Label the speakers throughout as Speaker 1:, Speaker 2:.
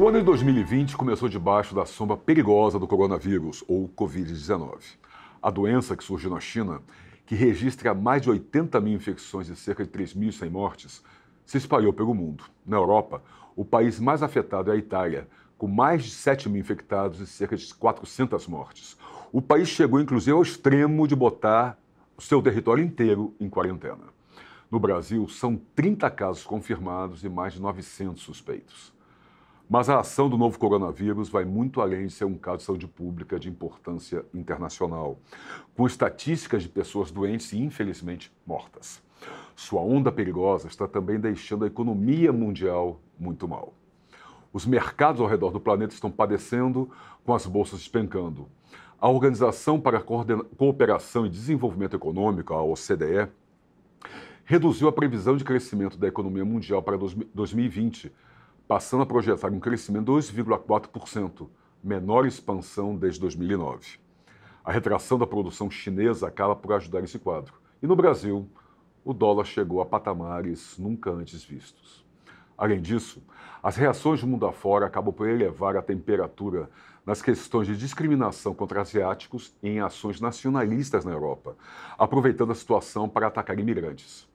Speaker 1: O ano de 2020 começou debaixo da sombra perigosa do coronavírus, ou Covid-19. A doença que surgiu na China, que registra mais de 80 mil infecções e cerca de 3.100 mortes, se espalhou pelo mundo. Na Europa, o país mais afetado é a Itália, com mais de 7 mil infectados e cerca de 400 mortes. O país chegou, inclusive, ao extremo de botar o seu território inteiro em quarentena. No Brasil, são 30 casos confirmados e mais de 900 suspeitos. Mas a ação do novo coronavírus vai muito além de ser um caso de saúde pública de importância internacional, com estatísticas de pessoas doentes e, infelizmente, mortas. Sua onda perigosa está também deixando a economia mundial muito mal. Os mercados ao redor do planeta estão padecendo, com as bolsas despencando. A Organização para a Cooperação e Desenvolvimento Econômico, a OCDE, reduziu a previsão de crescimento da economia mundial para 2020 passando a projetar um crescimento de 2,4%, menor expansão desde 2009. A retração da produção chinesa acaba por ajudar esse quadro. E no Brasil, o dólar chegou a patamares nunca antes vistos. Além disso, as reações do mundo afora acabam por elevar a temperatura nas questões de discriminação contra asiáticos e em ações nacionalistas na Europa, aproveitando a situação para atacar imigrantes.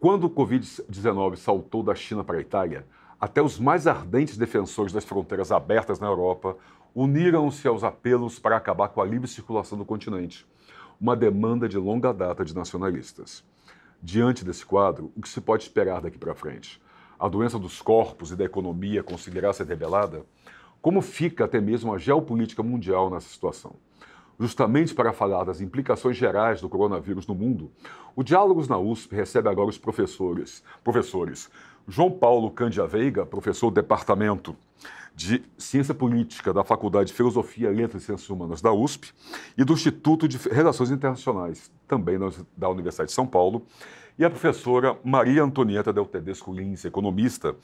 Speaker 1: Quando o Covid-19 saltou da China para a Itália, até os mais ardentes defensores das fronteiras abertas na Europa uniram-se aos apelos para acabar com a livre circulação do continente, uma demanda de longa data de nacionalistas. Diante desse quadro, o que se pode esperar daqui para frente? A doença dos corpos e da economia conseguirá ser rebelada? Como fica até mesmo a geopolítica mundial nessa situação? justamente para falar das implicações gerais do coronavírus no mundo, o Diálogos na USP recebe agora os professores. Professores João Paulo Cândia Veiga, professor do Departamento de Ciência Política da Faculdade de Filosofia, Letras e Ciências Humanas da USP e do Instituto de Relações Internacionais, também da Universidade de São Paulo, e a professora Maria Antonieta Del Tedesco Lins, economista,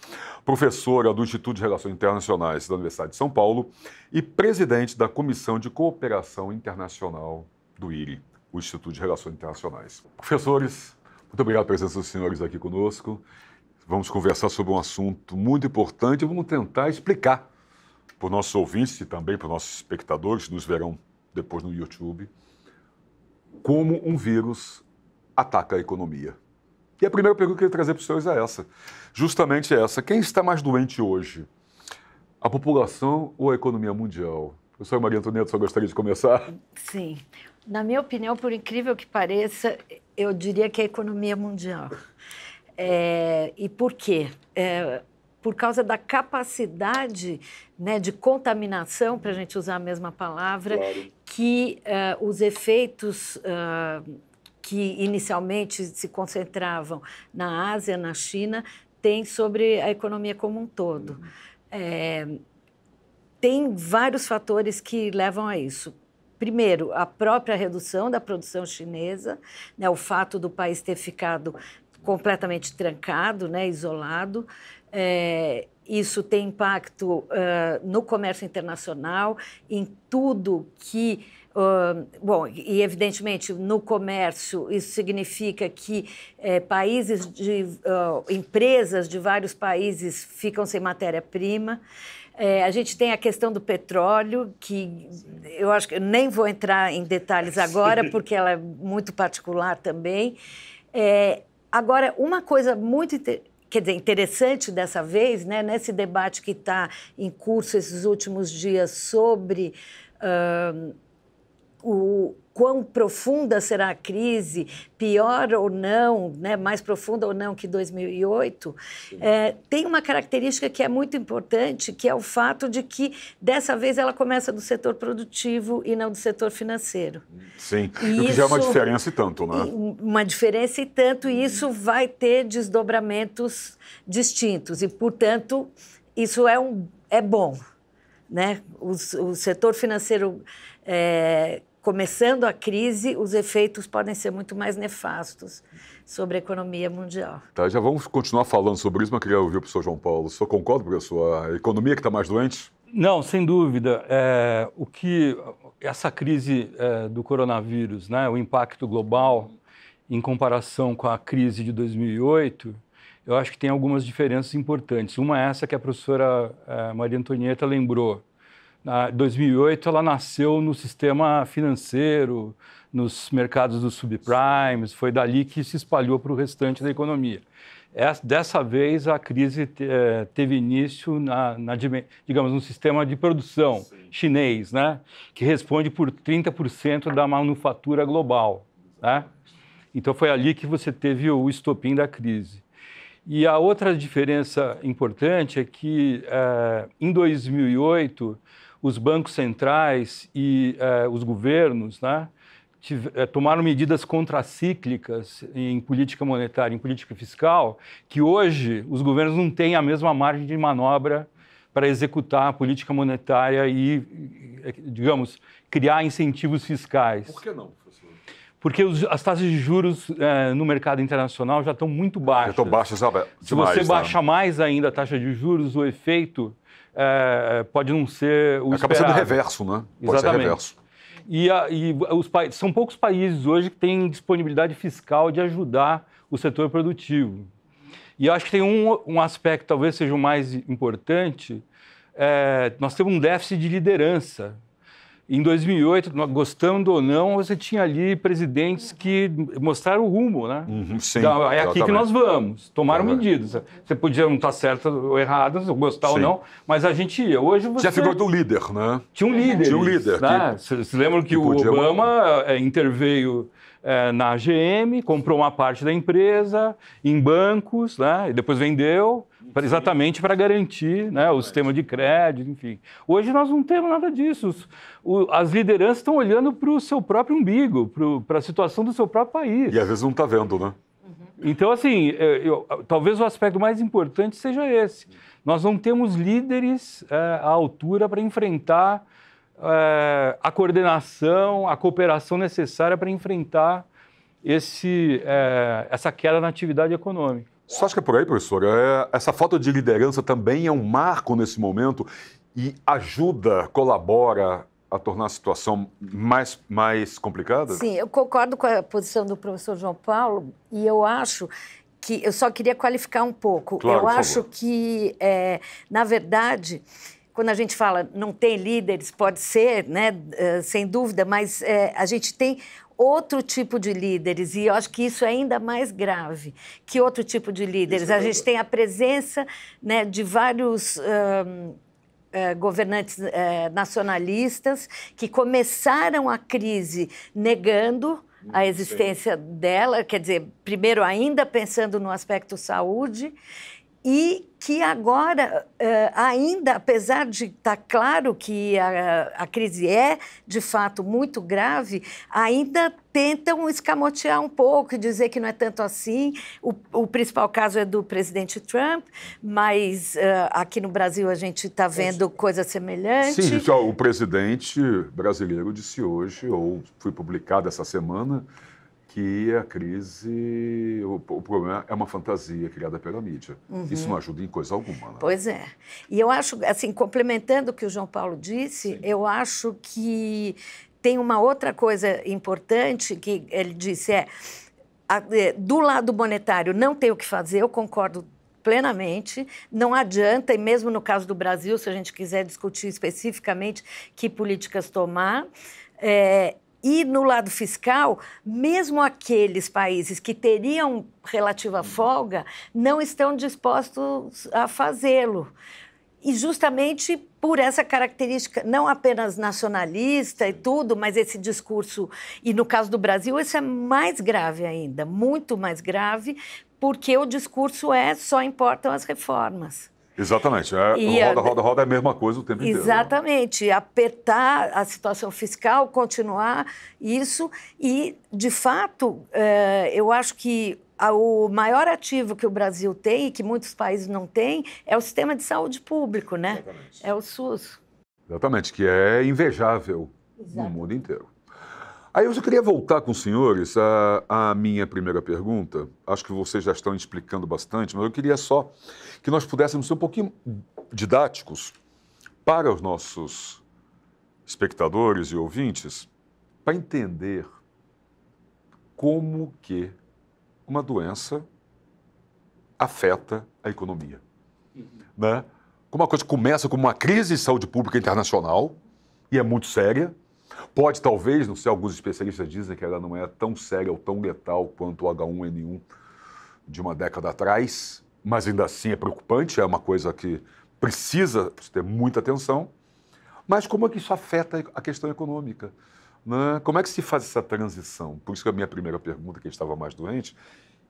Speaker 1: professora do Instituto de Relações Internacionais da Universidade de São Paulo e presidente da Comissão de Cooperação Internacional do IRI, o Instituto de Relações Internacionais. Professores, muito obrigado pela presença dos senhores aqui conosco. Vamos conversar sobre um assunto muito importante e vamos tentar explicar para os nossos ouvintes e também para os nossos espectadores que nos verão depois no YouTube como um vírus ataca a economia. E a primeira pergunta que eu queria trazer para os senhores é essa. Justamente essa. Quem está mais doente hoje? A população ou a economia mundial? Eu sou Maria Antonieta, só gostaria de
Speaker 2: começar. Sim. Na minha opinião, por incrível que pareça, eu diria que é a economia mundial. É, e por quê? É, por causa da capacidade né, de contaminação, para a gente usar a mesma palavra, claro. que uh, os efeitos uh, que inicialmente se concentravam na Ásia, na China, tem sobre a economia como um todo. Uhum. É, tem vários fatores que levam a isso. Primeiro, a própria redução da produção chinesa, né, o fato do país ter ficado completamente trancado, né, isolado. É, isso tem impacto uh, no comércio internacional, em tudo que Uh, bom, e evidentemente no comércio isso significa que é, países de uh, empresas de vários países ficam sem matéria-prima. É, a gente tem a questão do petróleo, que eu acho que eu nem vou entrar em detalhes agora, porque ela é muito particular também. É, agora, uma coisa muito quer dizer, interessante dessa vez, né, nesse debate que está em curso esses últimos dias sobre. Uh, o quão profunda será a crise, pior ou não, né, mais profunda ou não que 2008, é, eh, tem uma característica que é muito importante, que é o fato de que dessa vez ela começa do setor produtivo e não do setor financeiro.
Speaker 1: Sim, e o que isso, já é uma diferença e tanto, né?
Speaker 2: Uma diferença e tanto, e uhum. isso vai ter desdobramentos distintos, e, portanto, isso é, um, é bom. Né? O, o setor financeiro é, começando a crise, os efeitos podem ser muito mais nefastos sobre a economia mundial.
Speaker 1: Tá, já vamos continuar falando sobre isso, mas queria ouvir o professor João Paulo. O senhor concorda, com A economia que está mais doente?
Speaker 3: Não, sem dúvida. É, o que essa crise é, do coronavírus, né, o impacto global em comparação com a crise de 2008, eu acho que tem algumas diferenças importantes. Uma é essa que a professora é, Maria Antonieta lembrou. 2008, ela nasceu no sistema financeiro, nos mercados dos subprimes, foi dali que se espalhou para o restante da economia. dessa vez, a crise eh, teve início, na, na, digamos, no sistema de produção Sim. chinês, né? que responde por 30% da manufatura global. Né? Então, foi ali que você teve o estopim da crise. E a outra diferença importante é que, é, em 2008, os bancos centrais e eh, os governos né, eh, tomaram medidas contracíclicas em política monetária, em política fiscal, que hoje os governos não têm a mesma margem de manobra para executar a política monetária e, eh, digamos, criar incentivos fiscais. Por que não, professor? Porque os, as taxas de juros eh, no mercado internacional já estão muito baixas. Já estão baixas, sabe? Demais, Se você né? baixa mais ainda a taxa de juros, o efeito é, pode não ser o Acaba esperado. sendo reverso, né? Pode Exatamente. ser reverso. E, a, e os, são poucos países hoje que têm disponibilidade fiscal de ajudar o setor produtivo. E acho que tem um, um aspecto, talvez seja o mais importante, é, nós temos um déficit de liderança em 2008, gostando ou não, você tinha ali presidentes que mostraram o rumo, né? Uhum,
Speaker 1: sim, então, é aqui exatamente. que nós
Speaker 3: vamos. Tomaram uhum. medidas. Você podia não estar certo ou errado, gostar sim. ou não, mas a gente ia. Hoje você... Tinha a figura do
Speaker 1: líder, né? Tinha um líder. Tinha um líder. Né? Que... Vocês lembram que, que o Obama
Speaker 3: é, interveio é, na AGM, comprou uma parte da empresa, em bancos, né? e depois vendeu exatamente para garantir né, o sistema de crédito, enfim. Hoje nós não temos nada disso. O, as lideranças estão olhando para o seu próprio umbigo, para a situação do seu próprio país. E às vezes não está vendo, né? Uhum. Então, assim, eu, eu, talvez o aspecto mais importante seja esse. Nós não temos líderes é, à altura para enfrentar é, a coordenação, a cooperação necessária para enfrentar esse, é, essa queda na atividade econômica.
Speaker 1: Você acha que é por aí, professora? É, essa falta de liderança também é um marco nesse momento e ajuda, colabora a tornar a situação mais, mais complicada? Sim,
Speaker 2: eu concordo com a posição do professor João Paulo e eu acho que. Eu só queria qualificar um pouco. Claro, eu acho favor. que, é, na verdade. Quando a gente fala não tem líderes, pode ser, né, eh, sem dúvida, mas eh, a gente tem outro tipo de líderes, e eu acho que isso é ainda mais grave. Que outro tipo de líderes? É a gente tem a presença né, de vários. Um, eh, governantes eh, nacionalistas que começaram a crise negando a hum, é existência Sim. dela, quer dizer, primeiro ainda pensando no aspecto saúde, e que agora, eh, ainda, apesar de estar tá claro que a, a crise é, de fato, muito grave, ainda tentam escamotear um pouco e dizer que não é tanto assim. O, o principal caso é do presidente Trump, mas uh, aqui no Brasil a gente está vendo coisa semelhante. Sim,
Speaker 1: é o presidente brasileiro disse hoje, ou foi publicado essa semana, que a crise, o, o, problema é uma fantasia criada pela mídia. Uhum. Isso não ajuda em coisa alguma. Né?
Speaker 2: Pois é. E eu acho, assim, complementando o que o João Paulo disse, Sim. eu acho que tem uma outra coisa importante que ele disse é, é do lado monetário não tem o que fazer, eu concordo plenamente. Não adianta, e mesmo no caso do Brasil, se a gente quiser discutir especificamente que políticas tomar, é, e no lado fiscal, mesmo aqueles países que teriam relativa uhum. folga não estão dispostos a fazê-lo. E justamente por essa característica, não apenas nacionalista e tudo, mas esse discurso, e no caso do Brasil, isso é mais grave ainda, muito mais grave, porque o discurso é só importam as reformas.
Speaker 1: Exatamente. É, e roda, roda, roda é a mesma coisa o tempo né? exatamente. inteiro.
Speaker 2: Exatamente. Né? Apertar a situação fiscal, continuar isso. E, de fato, é, eu acho que o maior ativo que o Brasil tem e que muitos países não têm é o sistema de saúde público, né? Exatamente. É o SUS.
Speaker 1: Exatamente, que é invejável no mundo inteiro. Aí eu já queria voltar com os senhores à, à, minha primeira pergunta. Acho que vocês já estão explicando bastante, mas eu queria só que nós pudéssemos ser um pouquinho didáticos para os nossos espectadores e ouvintes, para entender como que uma doença afeta a economia. Uhum. Né? Como a coisa começa como uma crise de saúde pública internacional, e é muito séria, Pode, talvez, não sei, alguns especialistas dizem que ela não é tão séria ou tão letal quanto o H1N1 de uma década atrás, mas ainda assim é preocupante, é uma coisa que precisa ter muita atenção. Mas como é que isso afeta a questão econômica? Né? Como é que se faz essa transição? Por isso que a minha primeira pergunta, que estava mais doente,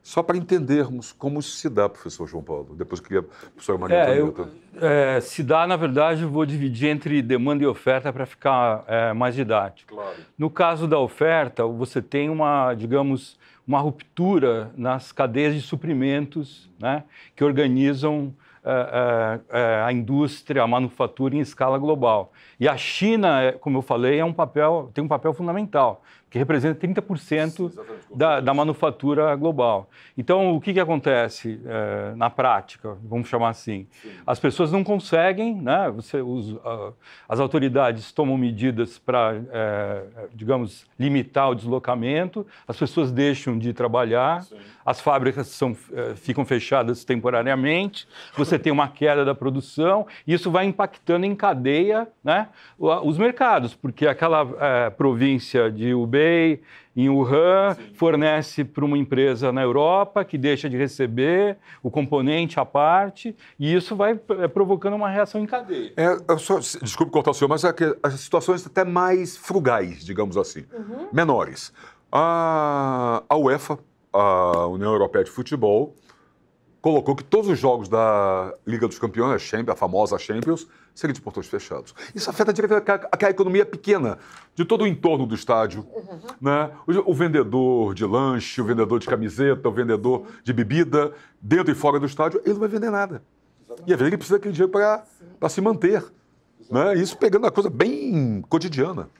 Speaker 1: só para entendermos como isso se dá, professor João Paulo. Depois que a professora Maria é, eu,
Speaker 3: é, Se dá, na verdade, eu vou dividir entre demanda e oferta para ficar é, mais didático. Claro. No caso da oferta, você tem uma, digamos, uma ruptura nas cadeias de suprimentos né, que organizam é, é, é a indústria, a manufatura em escala global. E a China, é, como eu falei, é um papel, tem um papel fundamental, que representa 30% da, da manufatura global. Então, o que, que acontece é, na prática, vamos chamar assim? Sim. As pessoas não conseguem, né? Você, os, uh, ah, as autoridades tomam medidas para, é, eh, digamos, limitar o deslocamento, as pessoas deixam de trabalhar, Sim. as fábricas são, eh, ficam fechadas temporariamente, você tem uma queda da produção, e isso vai impactando em cadeia né, os mercados, porque aquela é, província de Uber em Wuhan, Sim. fornece para uma empresa na Europa que deixa de receber o componente à parte, e isso vai é, provocando uma reação em cadeia. É, só,
Speaker 1: desculpe cortar o senhor, mas é as situações até mais
Speaker 3: frugais,
Speaker 1: digamos assim, uhum. menores. A, a UEFA, a União Europeia de Futebol, colocou que todos os jogos da Liga dos Campeões, a, famosa Champions, seriam de portões fechados. Isso afeta diretamente a, a, economia pequena de todo o entorno do estádio. Uhum. Né? O, o, vendedor de lanche, o vendedor de camiseta, o vendedor de bebida, dentro e fora do estádio, ele não vai vender nada. Exatamente. E às vezes ele precisa daquele dinheiro para se manter. Né? Isso pegando uma coisa bem cotidiana.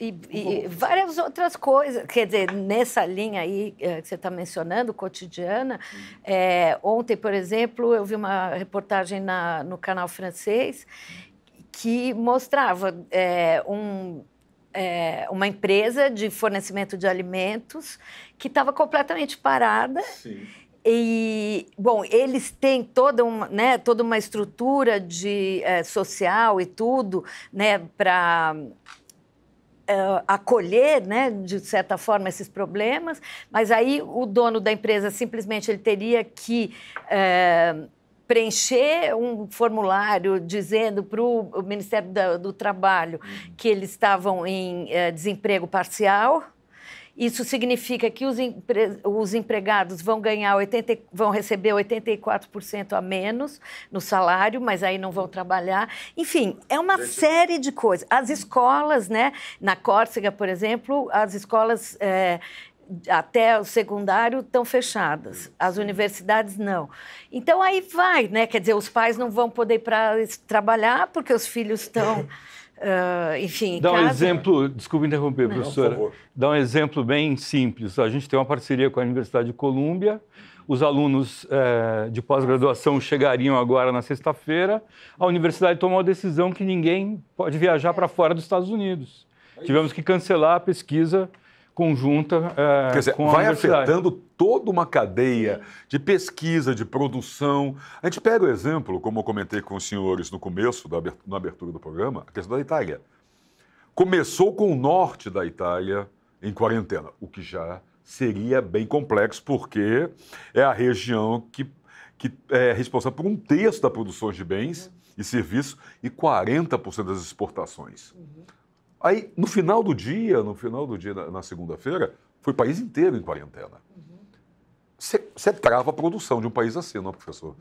Speaker 2: E, e, uhum. várias outras coisas, quer dizer, nessa linha aí eh, que você está mencionando, cotidiana, é, ontem, por exemplo, eu vi uma reportagem na, no canal francês que mostrava é, um, é, uma empresa de fornecimento de alimentos que estava completamente parada. Sim. E, bom, eles têm toda uma, né, toda uma estrutura de, social e tudo né, para uh, acolher, né, de certa forma, esses problemas, mas aí o dono da empresa simplesmente ele teria que uh, preencher um formulário dizendo para o Ministério do, do Trabalho uhum. que eles estavam em uh, desemprego parcial, isso significa que os, empre... os empregados vão ganhar 80, vão receber 84% a menos no salário, mas aí não vão trabalhar. Enfim, é uma série de coisas. As escolas, né? Na Córcega, por exemplo, as escolas é até o secundário estão fechadas, as universidades não. Então aí vai, né? Quer dizer, os pais não vão poder para trabalhar porque os filhos estão Uh, enfim, Dá um casa... exemplo,
Speaker 3: desculpe interromper, Não. professora. Não, Dá um exemplo bem simples. A gente tem uma parceria com a Universidade de Colômbia. Os alunos é, de pós-graduação chegariam agora na sexta-feira. A universidade tomou a decisão que ninguém pode viajar para fora dos Estados Unidos. É Tivemos que cancelar a pesquisa conjunta é, Quer dizer, com a vai universidade. afetando toda uma cadeia
Speaker 1: de pesquisa, de produção. A gente pega o exemplo, como eu comentei com os senhores no começo, da abertura, na abertura do programa, a questão da Itália. Começou com o norte da Itália em quarentena, o que já seria bem complexo, porque é a região que, que é responsável por um terço da produção de bens e serviços e 40% das exportações. Uhum. Aí, no final do dia, no final do dia, na, na segunda-feira, foi o país inteiro em quarentena. Uhum você trava a produção de um país assim, não, professor?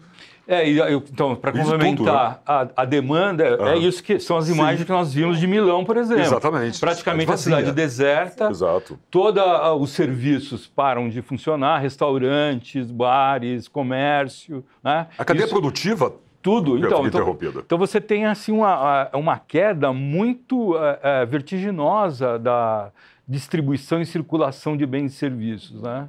Speaker 3: É, eu, então, para complementar tudo, né? a, a, demanda, uhum. é ah. isso que são as imagens Sim. que nós vimos de Milão, por exemplo. Exatamente. Praticamente é a cidade deserta. Exato. Todos os serviços param de funcionar, restaurantes, bares, comércio. Né? A cadeia isso, produtiva tudo. Então, então, então, você tem assim uma, uma queda muito é, é, vertiginosa da distribuição e circulação de bens e serviços, né?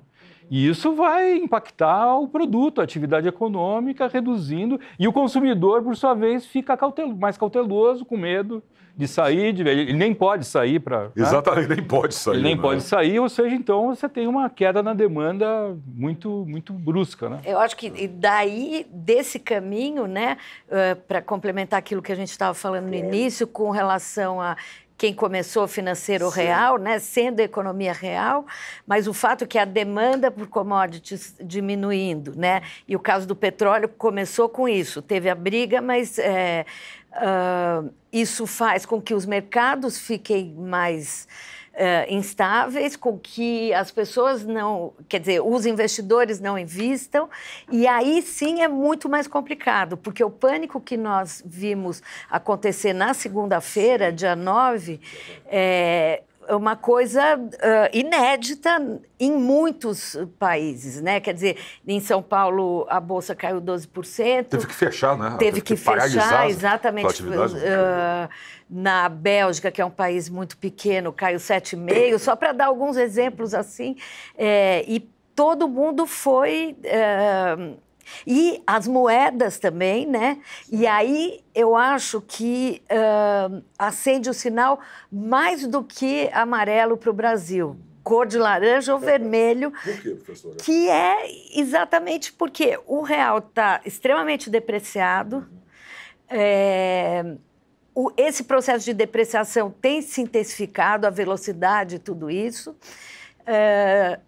Speaker 3: E isso vai impactar o produto, a atividade econômica, reduzindo. E o consumidor, por sua vez, fica mais cauteloso, com medo de sair. De, ele nem pode sair para. Né? Exatamente, né? nem pode sair. Ele nem né? pode sair, ou seja, então você tem uma queda na demanda muito, muito brusca. Né?
Speaker 2: Eu acho que daí, desse caminho, né, eh, para complementar aquilo que a gente estava falando no é. início, com relação a quem começou financeiro Sim. real, né, sendo economia real, mas o fato é que a demanda por commodities diminuindo, né, e o caso do petróleo começou com isso, teve a briga, mas é, uh, isso faz com que os mercados fiquem mais uh, instáveis, com que as pessoas não, quer dizer, os investidores não investam, e aí sim é muito mais complicado, porque o pânico que nós vimos acontecer na segunda-feira, dia 9, é, eh, é uma coisa uh, inédita em muitos países, né? Quer dizer, em São Paulo a bolsa caiu 12%. Teve
Speaker 1: que fechar, né? Teve, teve que, que fechar, exatamente. Uh,
Speaker 2: na Bélgica, que é um país muito pequeno, caiu 7,5%, só para dar alguns exemplos assim. É, e todo mundo foi. Uh, e as moedas também, né? E aí eu acho que uh, acende o sinal mais do que amarelo para o Brasil cor de laranja ou é, vermelho. É. Por quê, professora? Que é exatamente porque o real está extremamente depreciado. Uhum. É, o, esse processo de depreciação tem se intensificado, a velocidade e tudo isso. É,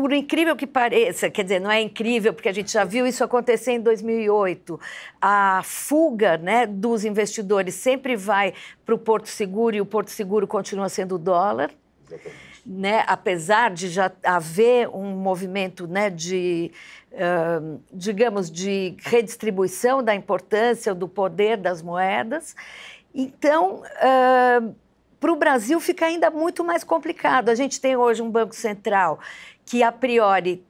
Speaker 2: por incrível que pareça, quer dizer, não é incrível, porque a gente já viu isso acontecer em 2008, a fuga né, dos investidores sempre vai para o Porto Seguro e o Porto Seguro continua sendo o dólar. Exatamente. Né, apesar de já haver um movimento né, de, uh, digamos, de redistribuição da importância do poder das moedas. Então, uh, para o Brasil fica ainda muito mais complicado. A gente tem hoje um Banco Central que a priori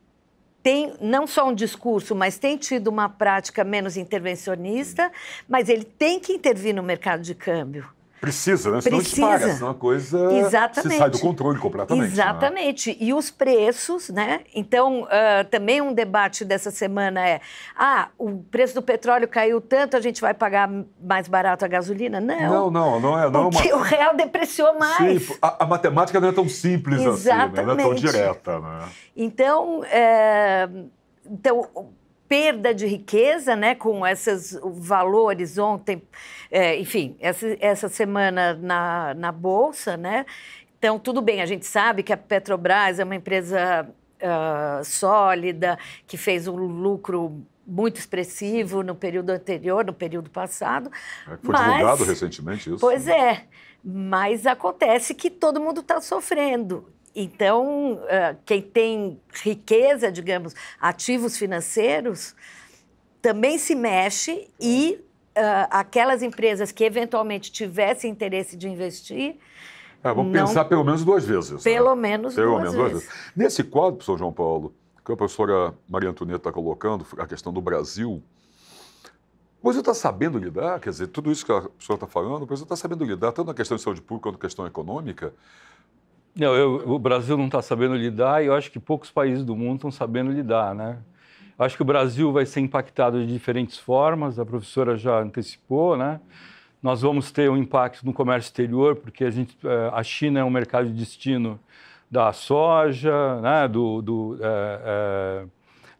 Speaker 2: tem não só um discurso, mas tem tido uma prática menos intervencionista, mas ele tem que intervir no mercado de câmbio.
Speaker 1: Precisa, né? Senão Precisa. Paga, senão a coisa Exatamente. se sai do controle completamente. Né? Exatamente.
Speaker 2: Né? E os preços, né? Então, uh, também um debate dessa semana é: ah, o preço do petróleo caiu tanto, a gente vai pagar mais barato a gasolina? Não. Não,
Speaker 1: não, não é. Não porque é uma... o
Speaker 2: real depreciou mais. Sim,
Speaker 1: a, a, matemática não é tão simples Exatamente. assim, né? não é tão direta, né?
Speaker 2: Então, eh, então perda de riqueza, né, com esses valores ontem, é, enfim, essa, essa semana na, na Bolsa, né? Então, tudo bem, a gente sabe que a Petrobras é uma empresa uh, sólida, que fez um lucro muito expressivo no período anterior, no período passado. É, foi mas, divulgado
Speaker 1: recentemente isso. Pois né?
Speaker 2: é, mas acontece que todo mundo está sofrendo. Então, eh, quem tem riqueza, digamos, ativos financeiros, também se mexe e eh, aquelas empresas que eventualmente tivessem interesse de investir. É, vamos não... pensar pelo
Speaker 1: menos duas vezes. Né? Pelo né? menos, pelo duas, menos vezes. duas vezes. Nesse quadro, professor João Paulo, que a professora Maria Antonieta está colocando, a questão do Brasil, o está sabendo lidar, quer dizer, tudo isso que a professora está falando, o está sabendo lidar, tanto na questão de saúde pública quanto na questão econômica,
Speaker 3: não, eu, o Brasil não está sabendo lidar e eu acho que poucos países do mundo estão sabendo lidar, né? Acho que o Brasil vai ser impactado de diferentes formas, a professora já antecipou, né? Nós vamos ter um impacto no comércio exterior, porque a, gente, eh, a China é um mercado de destino da soja, né? do, do é, é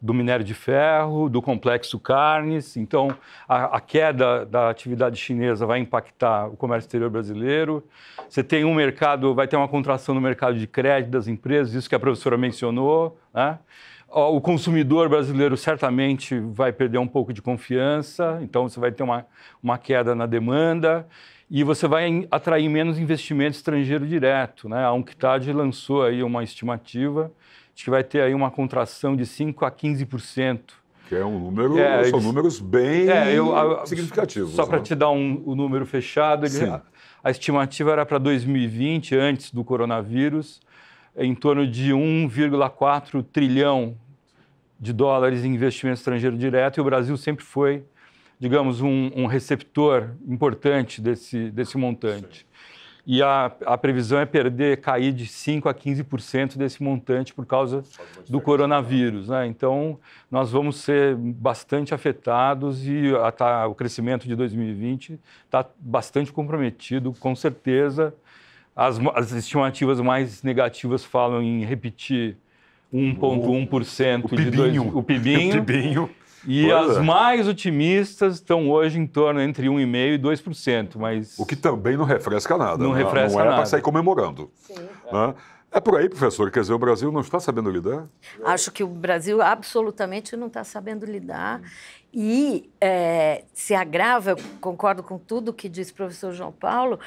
Speaker 3: do minério de ferro, do complexo carnes. Então, a, a queda da atividade chinesa vai impactar o comércio exterior brasileiro. Você tem um mercado, vai ter uma contração no mercado de crédito das empresas, isso que a professora mencionou. Né? O consumidor brasileiro certamente vai perder um pouco de confiança, então você vai ter uma, uma queda na demanda e você vai atrair menos investimento estrangeiro direto. Né? A UNCTAD lançou aí uma estimativa Acho que vai ter aí uma contração de 5 a 15%. Que é um número, é, são eles, números bem é, eu, a, significativos. Só né? para te dar um, o número fechado, ele, a, a, estimativa era para 2020, antes do coronavírus, em torno de 1,4 trilhão de dólares em investimento estrangeiro direto, e o Brasil sempre foi, digamos, um, um receptor importante desse, desse montante. Sim e a, a previsão é perder, cair de 5% a 15% desse montante por causa do coronavírus. Né? Então, nós vamos ser bastante afetados e a, tá, o crescimento de 2020 está bastante comprometido, com certeza. As, as estimativas mais negativas falam em repetir 1,1% de dois, o PIBinho. O PIBinho. E pois as é. mais otimistas estão hoje em torno entre 1,5% e 2%. Mas... O que também não refresca nada. Não né? refresca não é nada. para sair
Speaker 1: comemorando. Sim. Né? É por aí, professor. Quer dizer, o Brasil não está sabendo lidar?
Speaker 2: Acho que o Brasil absolutamente não está sabendo lidar. Hum. E é, se agrava, eu concordo com tudo que disse o professor João Paulo,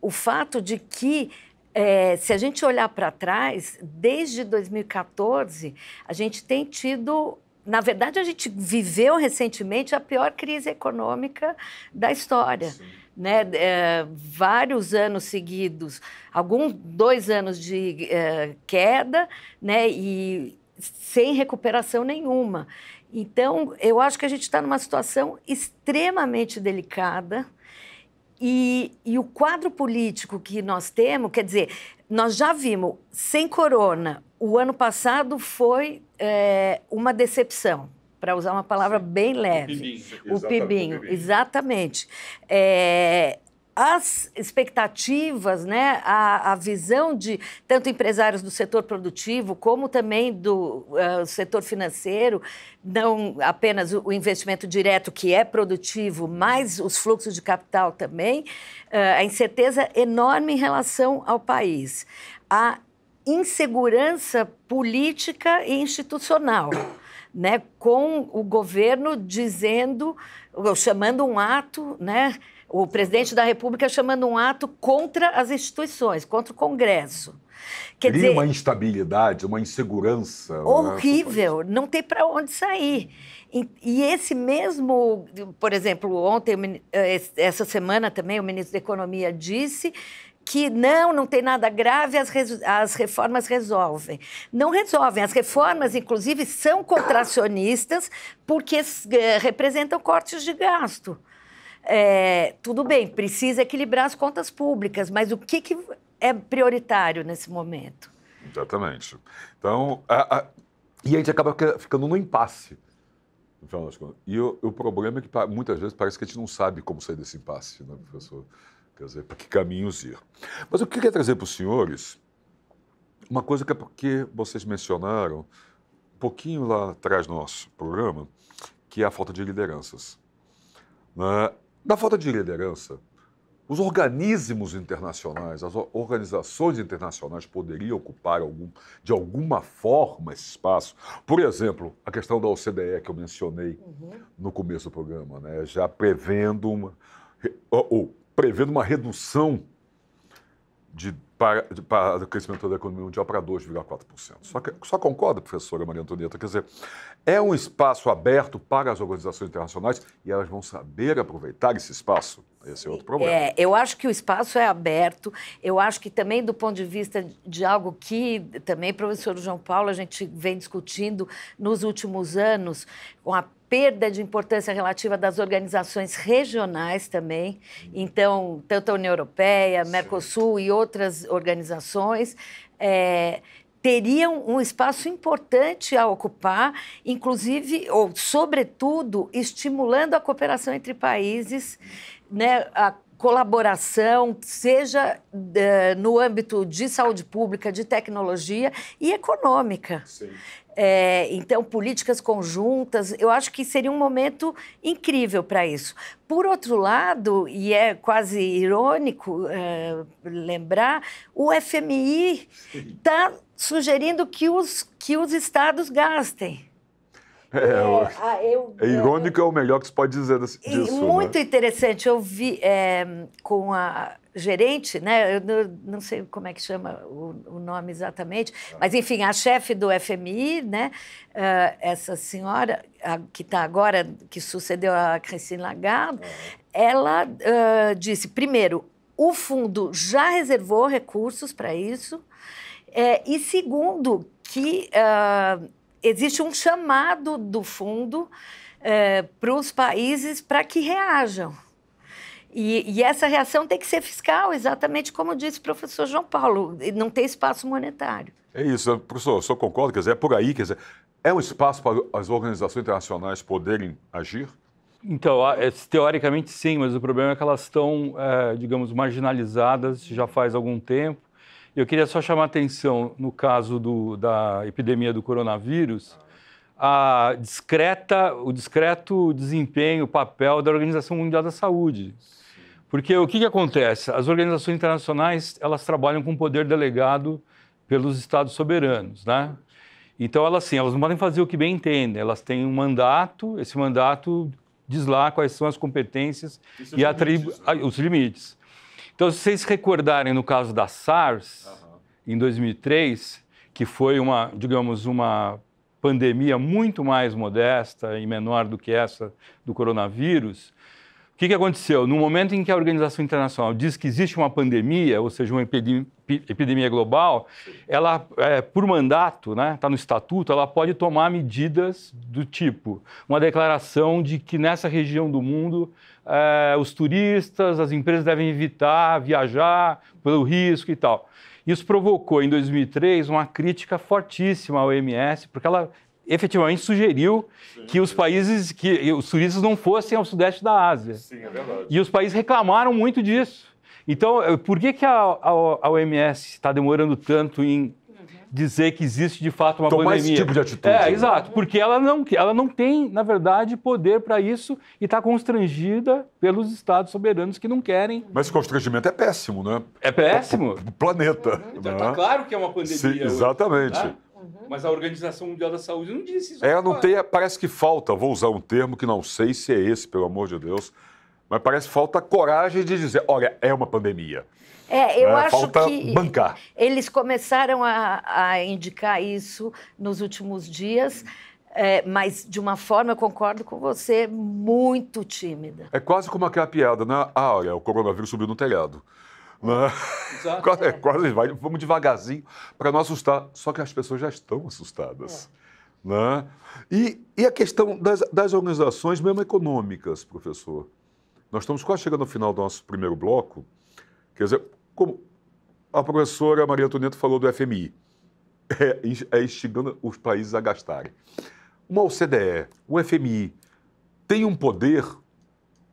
Speaker 2: o fato de que é, se a gente olhar para trás, desde 2014, a gente tem tido na verdade, a gente viveu recentemente a pior crise econômica da história. Né? É, vários anos seguidos, alguns dois anos de é, queda, né? E sem recuperação nenhuma. Então, eu acho que a gente está numa situação extremamente delicada e, e o quadro político que nós temos, quer dizer, nós já vimos, sem corona, o ano passado foi é, uma decepção, para usar uma palavra bem leve. O Pibinho, o Pibinho exatamente. O Pibinho. exatamente. É, as expectativas, né, a, a, visão de tanto empresários do setor produtivo como também do uh, setor financeiro, não apenas o, investimento direto que é produtivo, mas os fluxos de capital também, uh, a incerteza enorme em relação ao país, a insegurança política e institucional. Né, com o governo dizendo, chamando um ato né, o presidente da República chamando um ato contra as instituições, contra o Congresso. Quer Cria dizer, uma
Speaker 1: instabilidade, uma insegurança. Né, horrível,
Speaker 2: né? não tem para onde sair. E, e, esse mesmo, por exemplo, ontem, eh, essa semana também, o ministro da Economia disse que não, não tem nada grave, as, as reformas resolvem. Não resolvem. As reformas, inclusive, são contracionistas porque eh, representam cortes de gasto é, tudo bem, precisa equilibrar as contas públicas, mas o que, que é prioritário nesse momento?
Speaker 1: Exatamente. Então, a, a, e a gente acaba ficando no impasse. E o, o, problema é que muitas vezes parece que a gente não sabe como sair desse impasse, né, professor? Quer dizer, para que caminhos ir. Mas eu queria trazer para os senhores uma coisa que é porque vocês mencionaram um pouquinho lá atrás do nosso programa, que é a falta de lideranças. Né? da falta de liderança. Os organismos internacionais, as organizações internacionais poderiam ocupar algum, de alguma forma esse espaço. Por exemplo, a questão da OCDE que eu mencionei uhum. no começo do programa, né? já prevendo uma, ou, prevendo uma redução de para, para o crescimento da economia mundial para 2,4%. Só, só concorda, professora Maria Antonieta, quer dizer, é um espaço aberto para as organizações internacionais e elas vão saber aproveitar esse espaço. Esse é outro problema. É,
Speaker 2: eu acho que o espaço é aberto. Eu acho que também do ponto de vista de algo que também, professor João Paulo, a gente vem discutindo nos últimos anos, com a perda de importância relativa das organizações regionais também, uhum. então, tanto a União Europeia, Mercosul e outras organizações. É, teriam um espaço importante a ocupar, inclusive, ou sobretudo, estimulando a cooperação entre países, né, a colaboração, seja uh, no âmbito de saúde pública, de tecnologia e econômica. Sim. É, então, políticas conjuntas, eu acho que seria um momento incrível para isso. Por outro lado, e é quase irônico é, lembrar, o FMI está sugerindo que os, que os estados gastem.
Speaker 1: É, é, ah, é irônico é o melhor que se pode dizer disso. Né? Muito
Speaker 2: né? interessante. Eu vi é, com a gerente, né? Eu não sei como é que chama o, o nome exatamente, mas enfim, a chefe do FMI, né? Uh, essa senhora a, que está agora, que sucedeu a Christine Lagarde, ela uh, disse, primeiro, o fundo já reservou recursos para isso, é, e segundo, que uh, existe um chamado do fundo eh, para os países para que reajam. E, e, essa reação tem que ser fiscal, exatamente como disse o professor João Paulo, não tem espaço monetário.
Speaker 1: É isso, né? professor, só concordo, quer dizer, é por aí, quer dizer, é um espaço para as organizações internacionais poderem agir?
Speaker 3: Então, é, teoricamente sim, mas o problema é que elas estão, é, digamos, marginalizadas já faz algum tempo. Eu queria só chamar a atenção, no caso do, da epidemia do coronavírus, a discreta, o discreto desempenho, o papel da Organização Mundial da Saúde. Porque o que, que acontece? As organizações internacionais elas trabalham com poder delegado pelos estados soberanos, né? Então elas sim, elas não podem fazer o que bem entendem. Elas têm um mandato. Esse mandato diz lá quais são as competências e né? os limites. Então, se vocês recordarem no caso da SARS em 2003, que foi uma, digamos, uma pandemia muito mais modesta e menor do que essa do coronavírus, o que, que aconteceu? No momento em que a Organização Internacional diz que existe uma pandemia, ou seja, uma epidemia, epidemia global, ela, é, por mandato, está né, tá no estatuto, ela pode tomar medidas do tipo uma declaração de que nessa região do mundo é, os turistas, as empresas devem evitar viajar pelo risco e tal. Isso provocou, em 2003, uma crítica fortíssima à OMS, porque ela efetivamente sugeriu Sim. que os países, que os turistas não fossem ao sudeste da Ásia. Sim, é verdade. E os países reclamaram muito disso. Então, eh, por que, que a, a, a OMS está demorando tanto em dizer que existe de fato uma Tomar pandemia? esse tipo de atitude. É, né? exato, porque ela não, ela não tem, na verdade, poder para isso e está constrangida pelos estados soberanos que não querem.
Speaker 1: Mas esse constrangimento é péssimo, né? É péssimo. O planeta. Uhum. Está então, né? Tá claro que é uma pandemia. Sim, exatamente. Né?
Speaker 3: Uhum. Mas a Organização Mundial da Saúde não disse isso. É, não tem,
Speaker 1: parece que falta, vou usar um termo que não sei se é esse, pelo amor de Deus, mas parece que falta coragem de dizer, olha, é uma pandemia.
Speaker 2: É, eu é, acho que bancar. eles começaram a, a, indicar isso nos últimos dias, é, mas de uma forma, eu concordo com você, muito tímida.
Speaker 1: É quase como aquela piada, né? Ah, olha, o coronavírus subiu no telhado. Né? Exato, quase, é. quase vai, vamos devagarzinho para não assustar. Só que as pessoas já estão assustadas. É. Né? E, e a questão das, das organizações, mesmo econômicas, professor. Nós estamos quase chegando ao final do nosso primeiro bloco. Quer dizer, como a professora Maria Antonieta falou do FMI, é, é instigando os países a gastarem. Uma OCDE, o FMI, tem um poder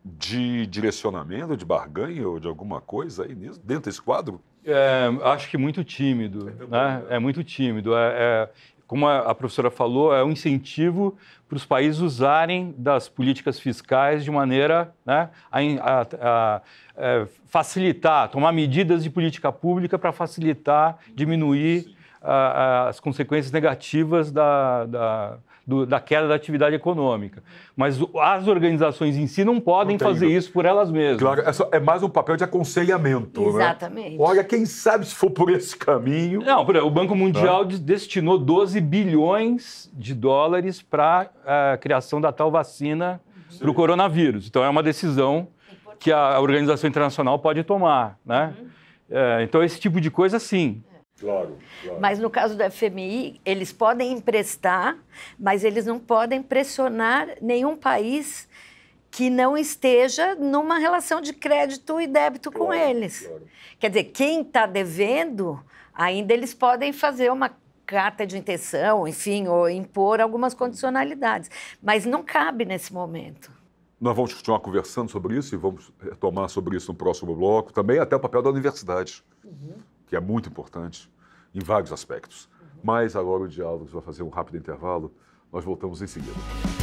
Speaker 1: de direcionamento, de barganha ou de alguma coisa aí nisso, dentro desse quadro?
Speaker 3: É, acho que muito tímido, é, é né? né? é muito tímido. É, é como a professora falou, é um incentivo para os países usarem das políticas fiscais de maneira né, a, a, a, é, facilitar, tomar medidas de política pública para facilitar, diminuir as consequências negativas da, da do, da queda da atividade econômica. Mas as organizações em si não podem fazer isso por elas mesmas. Claro, é, é mais um papel de aconselhamento. Né? Exatamente. Né? Olha, quem sabe se for por esse caminho. Não, o Banco Mundial tá. destinou 12 bilhões de dólares para a eh, criação da tal vacina para o coronavírus. Então é uma decisão que a organização internacional pode tomar, né? Uhum. É, então esse tipo de coisa, sim. Claro,
Speaker 2: claro. Mas no caso do FMI, eles podem emprestar, mas eles não podem pressionar nenhum país que não esteja numa relação de crédito e débito claro, com eles. Claro. Quer dizer, quem está devendo, ainda eles podem fazer uma carta de intenção, enfim, ou impor algumas condicionalidades. Mas não cabe nesse momento.
Speaker 1: Nós vamos continuar conversando sobre isso e vamos retomar sobre isso no próximo bloco, também até o papel da universidade. Uhum que é muito importante em vários aspectos. Uhum. Mas agora o Diálogos vai fazer um rápido intervalo. Nós voltamos em seguida.